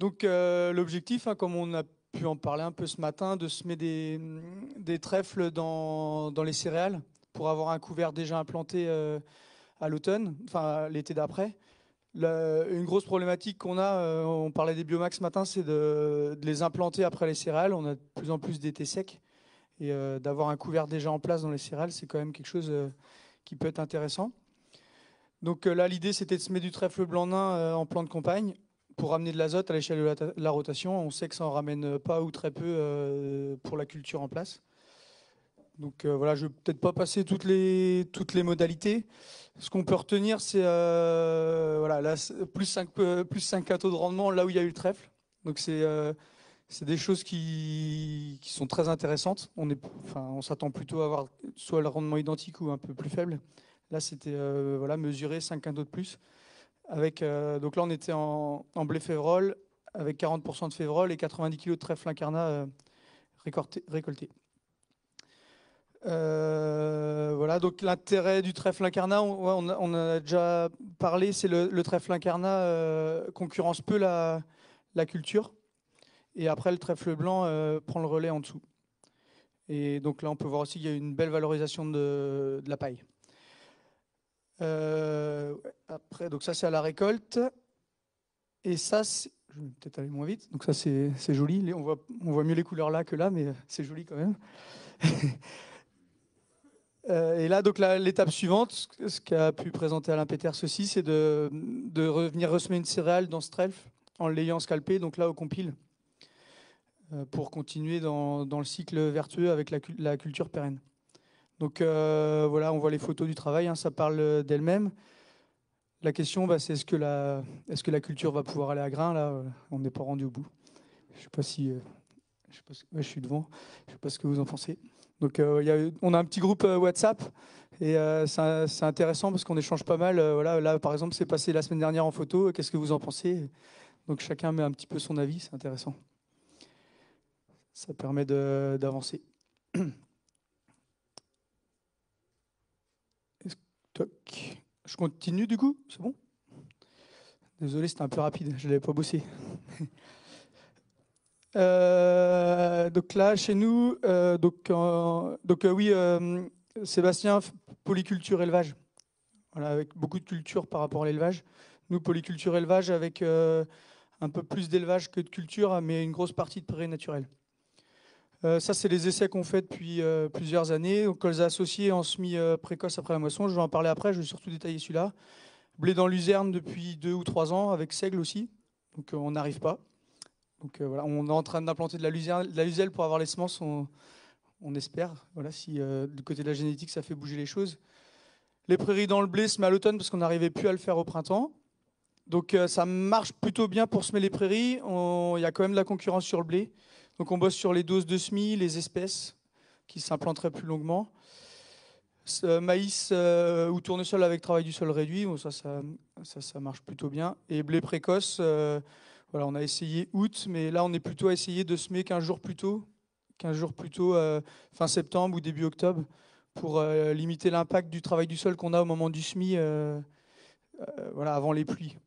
Donc euh, l'objectif, hein, comme on a pu en parler un peu ce matin, de semer des, des trèfles dans, les céréales pour avoir un couvert déjà implanté euh, à l'automne, enfin l'été d'après. une grosse problématique qu'on a, euh, on parlait des biomax ce matin, c'est de, les implanter après les céréales. On a de plus en plus d'étés secs. Et d'avoir un couvert déjà en place dans les céréales, c'est quand même quelque chose qui peut être intéressant. Donc là, l'idée, c'était de semer du trèfle blanc nain en plan de campagne pour ramener de l'azote à l'échelle de la, rotation, on sait que ça en ramène pas ou très peu euh, pour la culture en place. Donc euh, voilà, je vais peut-être pas passer toutes les, toutes les modalités. Ce qu'on peut retenir, c'est euh, voilà, plus 5 plus 5 de rendement là où il y a eu le trèfle. Donc c'est c'est des choses qui, sont très intéressantes. On est, enfin, on s'attend plutôt à avoir soit le rendement identique ou un peu plus faible. Là, c'était voilà mesurer 5 quintaux de plus. Euh, donc là, on était en, blé févrole, avec 40% de févrol et 90 kg de trèfle incarnat euh, récolté. Euh, voilà, donc l'intérêt du trèfle incarnat, on, en a, déjà parlé, c'est le, le, trèfle incarnat concurrence peu la, culture. Et après, le trèfle blanc prend le relais en dessous. Et donc là, on peut voir aussi qu'il y a une belle valorisation de la paille. Euh, après, donc ça c'est à la récolte. Et ça, je vais peut-être aller moins vite. Donc ça c'est joli. On voit, on voit mieux les couleurs là que là, mais c'est joli quand même. Euh, et là, donc l'étape suivante, ce qu'a pu présenter Alain Péter ceci, c'est de, de, revenir ressemer une céréale dans Strelf en l'ayant scalpé, donc là au compile, euh, pour continuer dans, dans le cycle vertueux avec la culture pérenne. Donc euh, voilà, on voit les photos du travail, hein, ça parle euh, d'elle-même. La question, bah, c'est est-ce que, la, culture va pouvoir aller à grain Là, euh, on n'est pas rendu au bout. Je sais je, sais pas si je, suis devant. Je ne sais pas ce que vous en pensez. Donc on a un petit groupe WhatsApp et c'est, intéressant parce qu'on échange pas mal. voilà, là, par exemple, c'est passé la semaine dernière en photo. Qu'est-ce que vous en pensez Donc chacun met un petit peu son avis, c'est intéressant. Ça permet d'avancer. Je continue du coup, c'est bon Désolé, c'était un peu rapide, je l'avais pas bossé. Euh, donc là, chez nous, euh, donc, euh, donc oui, Sébastien, polyculture élevage. Voilà, avec beaucoup de culture par rapport à l'élevage. Nous, polyculture élevage, avec un peu plus d'élevage que de culture, mais une grosse partie de prairies naturel. Euh, ça, c'est les essais qu'on fait depuis euh, plusieurs années. Donc, colza associé en semis précoce après la moisson. Je vais en parler après. Je vais surtout détailler celui-là. Blé dans luzerne depuis deux ou trois ans avec seigle aussi. Donc, euh, on n'arrive pas. Donc voilà, on est en train d'implanter de la, luzelle pour avoir les semences, on, espère. Voilà, si du côté de la génétique, ça fait bouger les choses. Les prairies dans le blé se met à l'automne parce qu'on n'arrivait plus à le faire au printemps. Donc ça marche plutôt bien pour semer les prairies. Il y a quand même de la concurrence sur le blé. Donc on bosse sur les doses de semis, les espèces qui s'implanteraient plus longuement. Euh, maïs euh, ou tournesol avec travail du sol réduit, ça, ça, marche plutôt bien. Et blé précoce, euh, voilà, on a essayé août, mais là on est plutôt à essayer de semer 15 jours plus tôt, 15 jours plus tôt, fin septembre ou début octobre, pour limiter l'impact du travail du sol qu'on a au moment du semis, voilà, avant les pluies.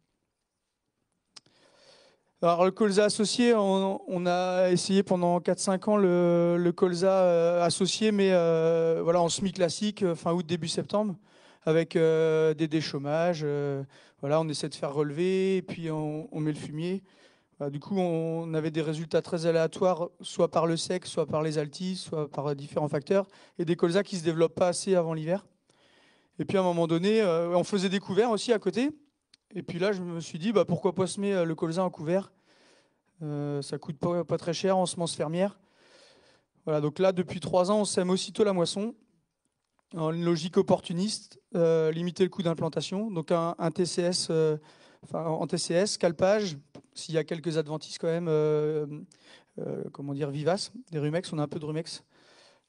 Alors, le colza associé, on, a essayé pendant 4-5 ans le, colza euh, associé, mais euh, voilà, en semi-classique, euh, fin août, début septembre, avec des déchômages. voilà, on essaie de faire relever, et puis on, met le fumier. du coup, on avait des résultats très aléatoires, soit par le sec, soit par les altis, soit par différents facteurs, et des colzas qui se développent pas assez avant l'hiver. Et puis à un moment donné, on faisait des couverts aussi à côté. Et puis là, je me suis dit, bah, pourquoi pas semer euh, le colza en couvert euh, Ça coûte pas, très cher en semence fermière. Voilà, donc là, depuis trois ans, on sème aussitôt la moisson, en logique opportuniste, euh, limiter le coût d'implantation. Donc un, TCS, enfin, en TCS, calpage, s'il y a quelques adventices quand même, comment dire, vivaces, des rumex, on a un peu de rumex.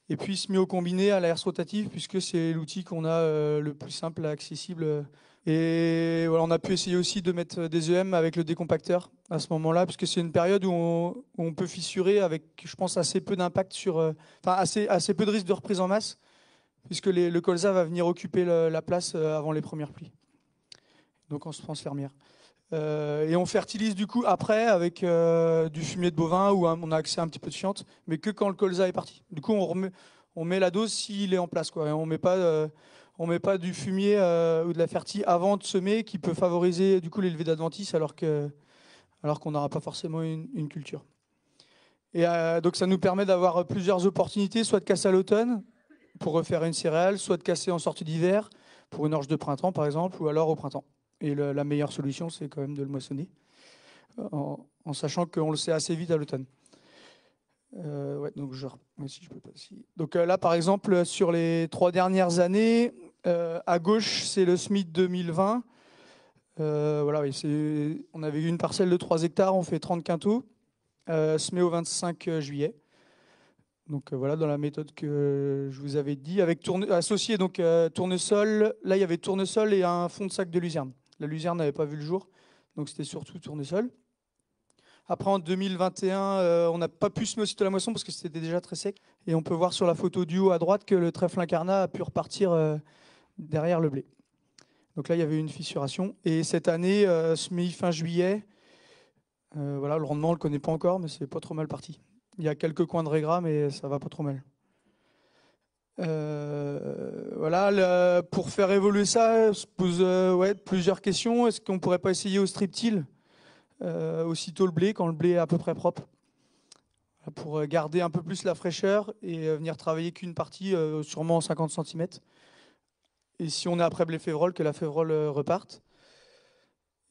Et puis se met au combiné à l'air rotative, puisque c'est l'outil qu'on a le plus simple, accessible et voilà, on a pu essayer aussi de mettre des EM avec le décompacteur à ce moment-là, puisque c'est une période où on, peut fissurer avec, je pense, assez peu d'impact sur, euh, enfin assez, assez peu de risque de reprise en masse, puisque le colza va venir occuper la place euh, avant les premières pluies. Donc on se fermière. Euh, et on fertilise du coup après avec du fumier de bovin où on a accès à un petit peu de fiente, mais que quand le colza est parti. Du coup, on, remet, on met la dose s'il est en place, quoi. Et on met pas on met pas du fumier euh, ou de la fertie avant de semer qui peut favoriser du coup l'élevé d'adventice alors que alors qu'on n'aura pas forcément une, culture. Et euh, donc ça nous permet d'avoir plusieurs opportunités, soit de casser à l'automne pour refaire une céréale, soit de casser en sortie d'hiver pour une orge de printemps par exemple, ou alors au printemps. Et la meilleure solution, c'est quand même de le moissonner, euh, en, sachant qu'on le sait assez vite à l'automne. donc, là, par exemple, sur les trois dernières années, euh, à gauche, c'est le SMIT 2020. Euh, voilà, on avait eu une parcelle de 3 hectares, on fait 30 quintaux. Euh, semé au 25 euh, juillet. Donc voilà, dans la méthode que je vous avais dit, avec tourne, associé donc tournesol. Là, il y avait tournesol et un fond de sac de luzerne. La luzerne n'avait pas vu le jour, donc c'était surtout tournesol. Après, en 2021, on n'a pas pu semer aussitôt la moisson parce que c'était déjà très sec. Et on peut voir sur la photo du haut à droite que le trèfle incarnat a pu repartir derrière le blé. Donc là, il y avait une fissuration. Et cette année, euh, fin juillet, euh, voilà, le rendement, on ne le connaît pas encore, mais c'est pas trop mal parti. Il y a quelques coins de régras, mais ça va pas trop mal. Euh, voilà, pour faire évoluer ça, se pose euh, ouais, plusieurs questions. Est-ce qu'on pourrait pas essayer au strip-till aussitôt le blé, quand le blé est à peu près propre pour garder un peu plus la fraîcheur et venir travailler qu'une partie, sûrement 50 cm. Et si on est après blé févrole, que la févrole euh, reparte.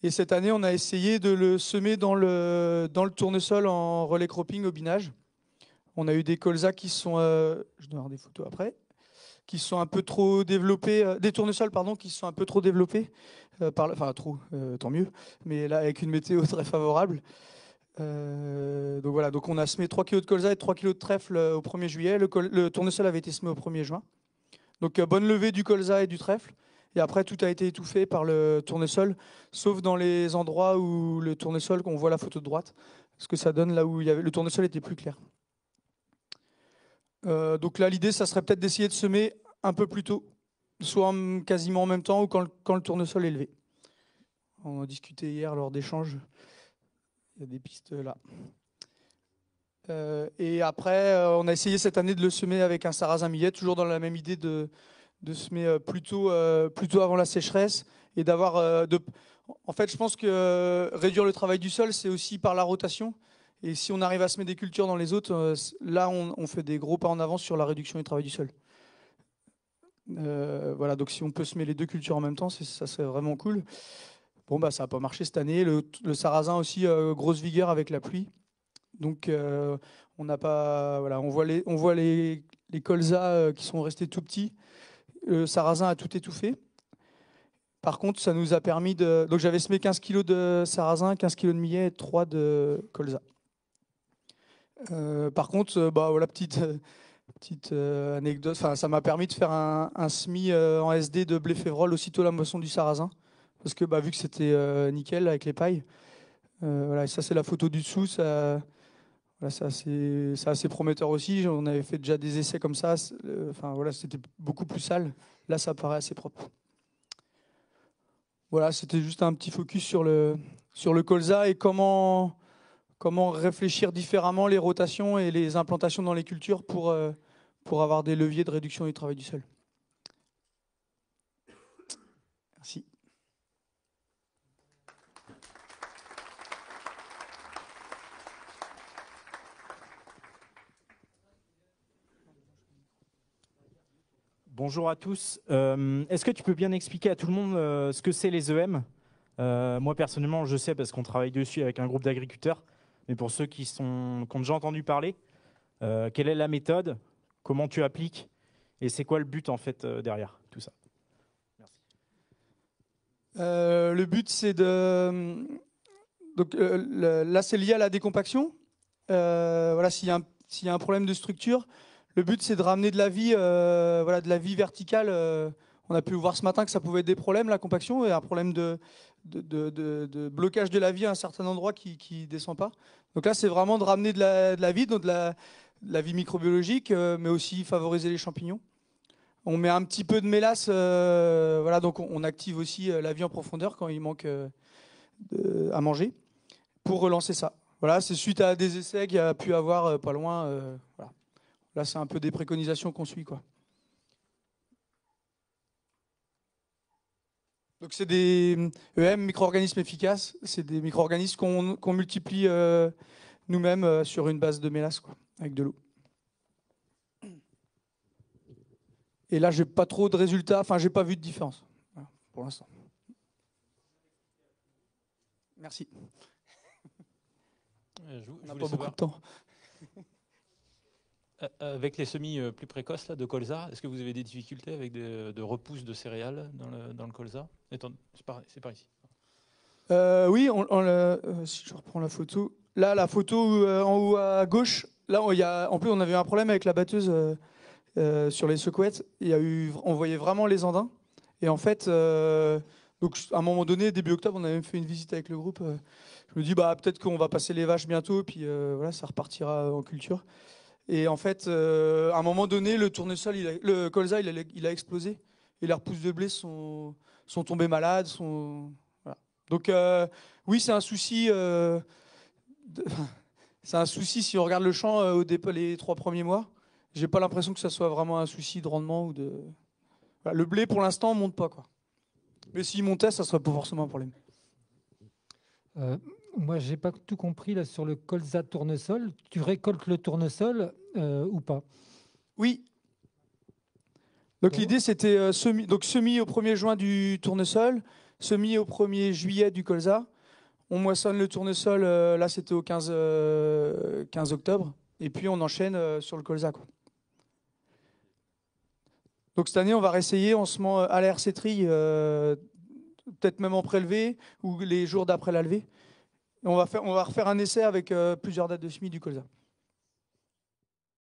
Et cette année, on a essayé de le semer dans le, dans le tournesol en relais cropping au binage. On a eu des colzas qui sont, euh, je dois avoir des photos après, qui sont un peu trop développés, euh, des tournesols pardon, qui sont un peu trop développés, enfin trop, tant mieux, mais là avec une météo très favorable. donc voilà, donc on a semé 3 kg de colza et 3 kg de trèfle au 1er juillet. Le, le tournesol avait été semé au 1er juin. Donc euh, bonne levée du colza et du trèfle. Et après, tout a été étouffé par le tournesol, sauf dans les endroits où le tournesol, qu'on voit la photo de droite, ce que ça donne là où il y avait, le tournesol était plus clair. Euh, donc là, l'idée, ça serait peut-être d'essayer de semer un peu plus tôt, soit quasiment en même temps ou quand le, quand le tournesol est levé. On a discuté hier lors d'échanges. Il y a des pistes euh, là. Euh, et après, euh, on a essayé cette année de le semer avec un sarrasin millet, toujours dans la même idée de, de semer euh, plutôt, plutôt avant la sécheresse et d'avoir. de... En fait, je pense que réduire le travail du sol, c'est aussi par la rotation. Et si on arrive à semer des cultures dans les autres, là, on, fait des gros pas en avant sur la réduction du travail du sol. voilà, donc si on peut semer les deux cultures en même temps, ça serait vraiment cool. Bon, bah, ça n'a pas marché cette année. Le, sarrasin aussi, grosse vigueur avec la pluie. Donc euh, on n'a pas, voilà, on voit les, on voit les, les colzas euh, qui sont restés tout petits. Le euh, sarrasin a tout étouffé. Par contre, ça nous a permis de. Donc j'avais semé 15 kg de sarrasin, 15 kg de millet, et 3 de colza. par contre, bah voilà petite petite anecdote. Enfin, ça m'a permis de faire un, un semis en SD de blé févrole aussitôt la moisson du sarrasin, parce que bah, vu que c'était nickel avec les pailles. voilà, ça c'est la photo du dessous. Ça, bah, c'est assez, prometteur aussi. On avait fait déjà des essais comme ça. Euh, enfin, voilà, c'était beaucoup plus sale. Là, ça paraît assez propre. Voilà, c'était juste un petit focus sur le, sur le colza et comment, comment réfléchir différemment les rotations et les implantations dans les cultures pour, euh, pour avoir des leviers de réduction du travail du sol. Bonjour à tous. Euh, est-ce que tu peux bien expliquer à tout le monde euh, ce que c'est les EM euh, Moi personnellement, je sais parce qu'on travaille dessus avec un groupe d'agriculteurs. Mais pour ceux qui, sont, ont déjà entendu parler, quelle est la méthode Comment tu appliques Et c'est quoi le but en fait derrière tout ça Merci. le but c'est de donc là c'est lié à la décompaction. voilà s'il y, a un problème de structure le but, c'est de ramener de la vie, euh, voilà, de la vie verticale. Euh, on a pu voir ce matin que ça pouvait être des problèmes, la compaction, et un problème de, blocage de la vie à un certain endroit qui ne descend pas. Donc là, c'est vraiment de ramener de la, vie, de la, vie microbiologique, euh, mais aussi favoriser les champignons. On met un petit peu de mélasse, voilà, donc on, active aussi la vie en profondeur quand il manque à manger, pour relancer ça. Voilà, c'est suite à des essais qu'il y a pu avoir pas loin. Là, c'est un peu des préconisations qu'on suit, quoi. Donc c'est des EM, micro-organismes efficaces, c'est des micro-organismes qu'on multiplie euh, nous-mêmes euh, sur une base de mélasse, avec de l'eau. Et là, j'ai pas trop de résultats, enfin, j'ai pas vu de différence pour l'instant. Merci. On pas beaucoup de temps. Euh, euh, avec les semis euh, plus précoces là, de colza, est-ce que vous avez des difficultés avec des, de repousse de céréales dans le, dans le colza C'est par, ici. oui, on, si je reprends la photo. Là, la photo en haut à gauche, là, il y a, en plus, on avait eu un problème avec la batteuse sur les secouettes. Il y a eu, on voyait vraiment les andins. Et en fait, donc, à un moment donné, début octobre, on avait même fait une visite avec le groupe. je me dis, bah, peut-être qu'on va passer les vaches bientôt, puis voilà, ça repartira en culture. Et en fait, euh, à un moment donné, le tournesol, il a, le colza, il a, explosé. Et les repousses de blé sont, sont tombées malades. Sont, Donc, euh, oui, c'est un souci. Euh, c'est un souci si on regarde le champ au départ, les trois premiers mois. J'ai pas l'impression que ça soit vraiment un souci de rendement ou de. Le blé, pour l'instant, monte pas quoi. Mais s'il montait, ça serait pas forcément un problème. Moi, j'ai pas tout compris là sur le colza tournesol. Tu récoltes le tournesol euh, ou pas Oui. Donc l'idée c'était euh, semi, donc semis au 1er juin du tournesol, semi au 1er juillet du colza. On moissonne le tournesol, euh, là c'était au 15, octobre, et puis on enchaîne sur le colza. Donc cette année on va réessayer en semant à l'air euh, peut-être même en prélevé ou les jours d'après la levée on va, faire, refaire un essai avec euh, plusieurs dates de semis du colza.